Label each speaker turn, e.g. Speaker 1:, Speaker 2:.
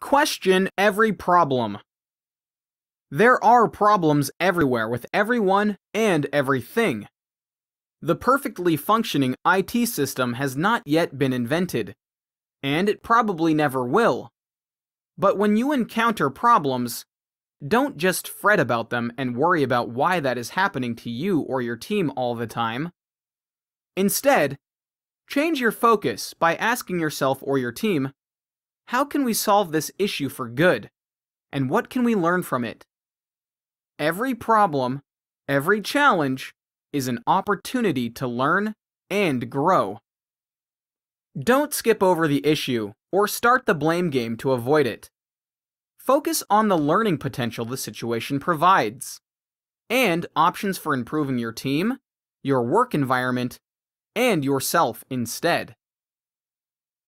Speaker 1: Question every problem. There are problems everywhere with everyone and everything. The perfectly functioning IT system has not yet been invented, and it probably never will. But when you encounter problems, don't just fret about them and worry about why that is happening to you or your team all the time. Instead, change your focus by asking yourself or your team, how can we solve this issue for good? And what can we learn from it? Every problem, every challenge, is an opportunity to learn and grow. Don't skip over the issue or start the blame game to avoid it. Focus on the learning potential the situation provides and options for improving your team, your work environment, and yourself instead.